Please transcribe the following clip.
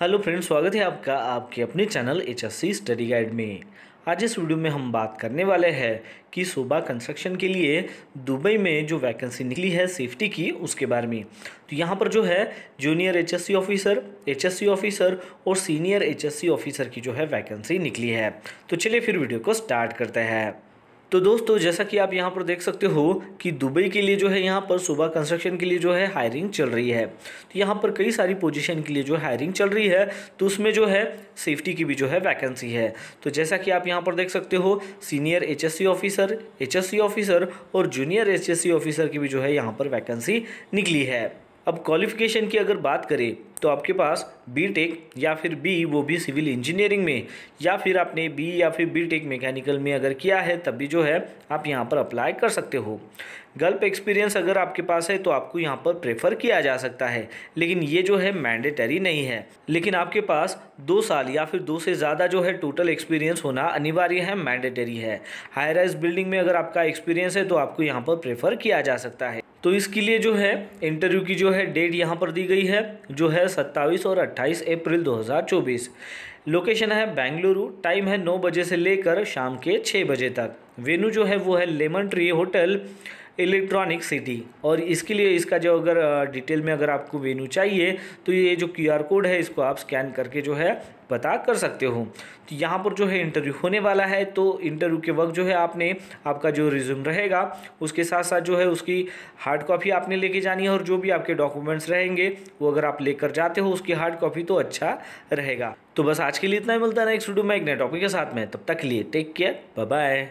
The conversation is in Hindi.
हेलो फ्रेंड्स स्वागत है आपका आपके अपने चैनल एच स्टडी गाइड में आज इस वीडियो में हम बात करने वाले हैं कि शोभा कंस्ट्रक्शन के लिए दुबई में जो वैकेंसी निकली है सेफ्टी की उसके बारे में तो यहाँ पर जो है junior HSC officer HSC officer और सीनियर एचएससी ऑफिसर की जो है वैकेंसी निकली है तो चलिए फिर वीडियो को स्टार्ट करते हैं तो दोस्तों जैसा कि आप यहाँ पर देख सकते हो कि दुबई के लिए जो है यहाँ पर सुबह कंस्ट्रक्शन के लिए जो है हायरिंग चल रही है तो यहाँ पर कई सारी पोजीशन के लिए जो हायरिंग चल रही है तो उसमें जो है सेफ्टी की भी जो है वैकेंसी है तो जैसा कि आप यहाँ पर देख सकते हो senior H officer H officer और जूनियर एच ऑफिसर की भी जो है यहाँ पर वैकेंसी निकली है अब क्वालिफ़िकेशन की अगर बात करें तो आपके पास बीटेक या फिर बी वो भी सिविल इंजीनियरिंग में या फिर आपने बी या फिर बीटेक मैकेनिकल में अगर किया है तब भी जो है आप यहाँ पर अप्लाई कर सकते हो गल्प एक्सपीरियंस अगर आपके पास है तो आपको यहाँ पर प्रेफर किया जा सकता है लेकिन ये जो है मैंडेटरी नहीं है लेकिन आपके पास दो साल या फिर दो से ज़्यादा जो है टोटल एक्सपीरियंस होना अनिवार्य है मैंडेटरी है हाई राइज बिल्डिंग में अगर आपका एक्सपीरियंस है तो आपको यहाँ पर प्रेफर किया जा सकता है तो इसके लिए जो है इंटरव्यू की जो है डेट यहाँ पर दी गई है जो है 27 और 28 अप्रैल 2024 लोकेशन है बेंगलुरु टाइम है 9 बजे से लेकर शाम के 6 बजे तक वेन्यू जो है वो है Lemon Tree hotel Electronic City और इसके लिए इसका जो अगर डिटेल में अगर आपको वेन्यू चाहिए तो ये जो क्यूआर कोड है इसको आप स्कैन करके जो है पता कर सकते हो तो यहाँ पर जो है इंटरव्यू होने वाला है तो इंटरव्यू के वक्त जो है आपने आपका जो रिज्यूम रहेगा उसके साथ साथ जो है उसकी हार्ड कॉपी आपने लेके जानी है और जो भी आपके डॉक्यूमेंट्स रहेंगे वो अगर आप लेकर जाते हो उसकी हार्ड कॉपी तो अच्छा रहेगा तो बस आज के लिए इतना ही मिलता है एक स्टूडियो में एक नए टॉपिक के साथ में तब तक लिए टेक केयर बाय